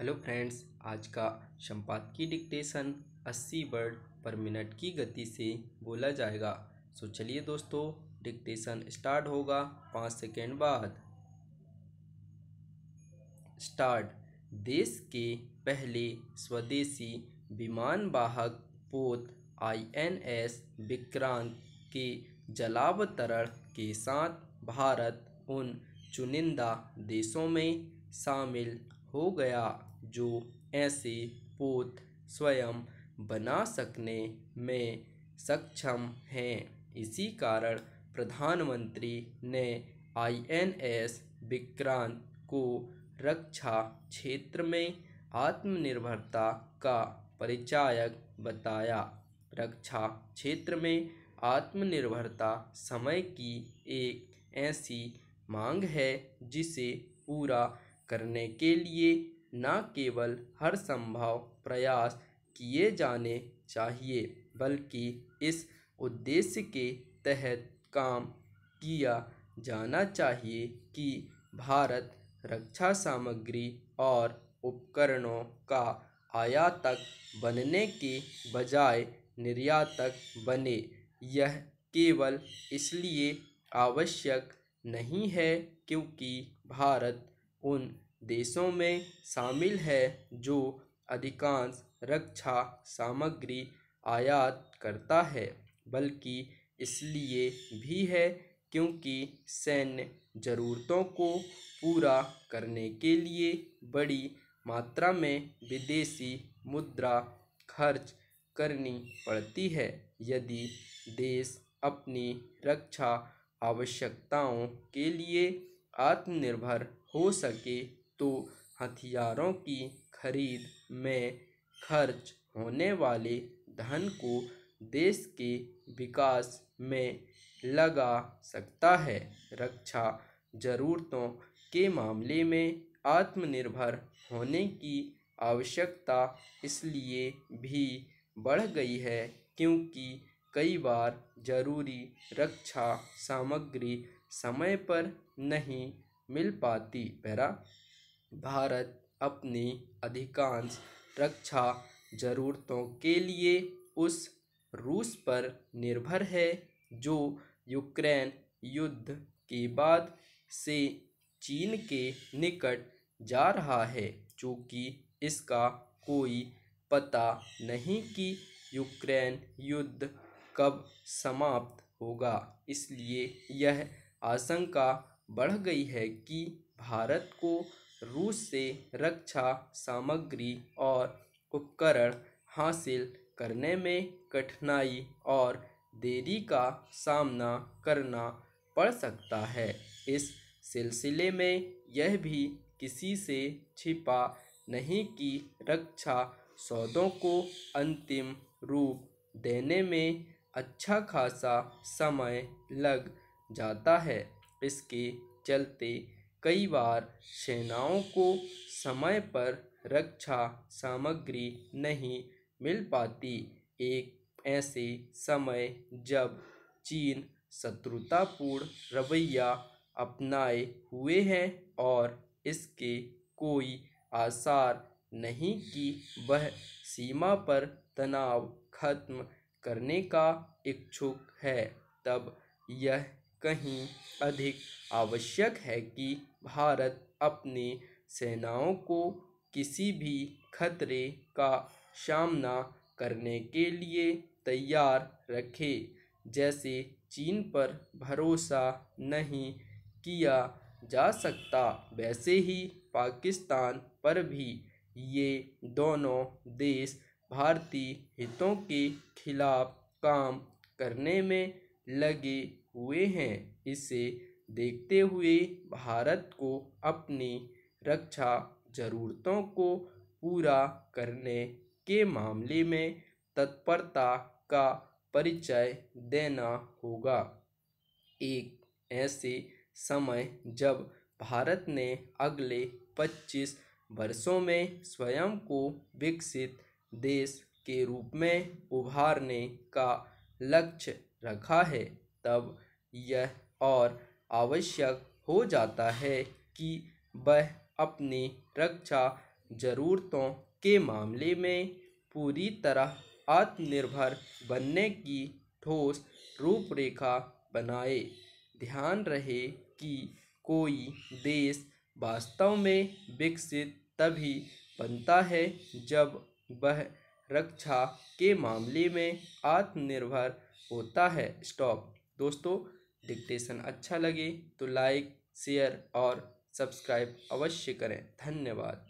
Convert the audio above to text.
hello friends आज का की डिक्टेशन 80 वर्ड पर मिनट की गति से बोला जाएगा सो चलिए दोस्तों डिक्टेशन स्टार्ट होगा पाँच सेकेंड बाद स्टार्ट देश के पहले स्वदेशी विमान वाहक पोत आईएनएस विक्रांत के जलावतरण के साथ भारत उन चुनिंदा देशों में शामिल हो गया जो ऐसे पोत स्वयं बना सकने में सक्षम हैं इसी कारण प्रधानमंत्री ने आईएनएस विक्रांत को रक्षा क्षेत्र में आत्मनिर्भरता का परिचायक बताया रक्षा क्षेत्र में आत्मनिर्भरता समय की एक ऐसी मांग है जिसे पूरा करने के लिए न केवल हर संभव प्रयास किए जाने चाहिए बल्कि इस उद्देश्य के तहत काम किया जाना चाहिए कि भारत रक्षा सामग्री और उपकरणों का आयातक बनने के बजाय निर्यातक बने यह केवल इसलिए आवश्यक नहीं है क्योंकि भारत उन देशों में शामिल है जो अधिकांश रक्षा सामग्री आयात करता है बल्कि इसलिए भी है क्योंकि सैन्य ज़रूरतों को पूरा करने के लिए बड़ी मात्रा में विदेशी मुद्रा खर्च करनी पड़ती है यदि देश अपनी रक्षा आवश्यकताओं के लिए आत्मनिर्भर हो सके तो हथियारों की खरीद में खर्च होने वाले धन को देश के विकास में लगा सकता है रक्षा ज़रूरतों के मामले में आत्मनिर्भर होने की आवश्यकता इसलिए भी बढ़ गई है क्योंकि कई बार जरूरी रक्षा सामग्री समय पर नहीं मिल पाती पैरा भारत अपनी अधिकांश रक्षा ज़रूरतों के लिए उस रूस पर निर्भर है जो यूक्रेन युद्ध के बाद से चीन के निकट जा रहा है चूँकि इसका कोई पता नहीं कि यूक्रेन युद्ध कब समाप्त होगा इसलिए यह आशंका बढ़ गई है कि भारत को रूस से रक्षा सामग्री और उपकरण हासिल करने में कठिनाई और देरी का सामना करना पड़ सकता है इस सिलसिले में यह भी किसी से छिपा नहीं कि रक्षा सौदों को अंतिम रूप देने में अच्छा खासा समय लग जाता है इसके चलते कई बार सेनाओं को समय पर रक्षा सामग्री नहीं मिल पाती एक ऐसे समय जब चीन शत्रुतापूर्ण रवैया अपनाए हुए हैं और इसके कोई आसार नहीं कि वह सीमा पर तनाव खत्म करने का इच्छुक है तब यह कहीं अधिक आवश्यक है कि भारत अपनी सेनाओं को किसी भी खतरे का सामना करने के लिए तैयार रखे जैसे चीन पर भरोसा नहीं किया जा सकता वैसे ही पाकिस्तान पर भी ये दोनों देश भारतीय हितों के खिलाफ काम करने में लगे हुए हैं इसे देखते हुए भारत को अपनी रक्षा ज़रूरतों को पूरा करने के मामले में तत्परता का परिचय देना होगा एक ऐसे समय जब भारत ने अगले 25 वर्षों में स्वयं को विकसित देश के रूप में उभारने का लक्ष्य रखा है तब यह और आवश्यक हो जाता है कि वह अपनी रक्षा ज़रूरतों के मामले में पूरी तरह आत्मनिर्भर बनने की ठोस रूपरेखा बनाए ध्यान रहे कि कोई देश वास्तव में विकसित तभी बनता है जब वह रक्षा के मामले में आत्मनिर्भर होता है स्टॉप दोस्तों डिक्टेशन अच्छा लगे तो लाइक शेयर और सब्सक्राइब अवश्य करें धन्यवाद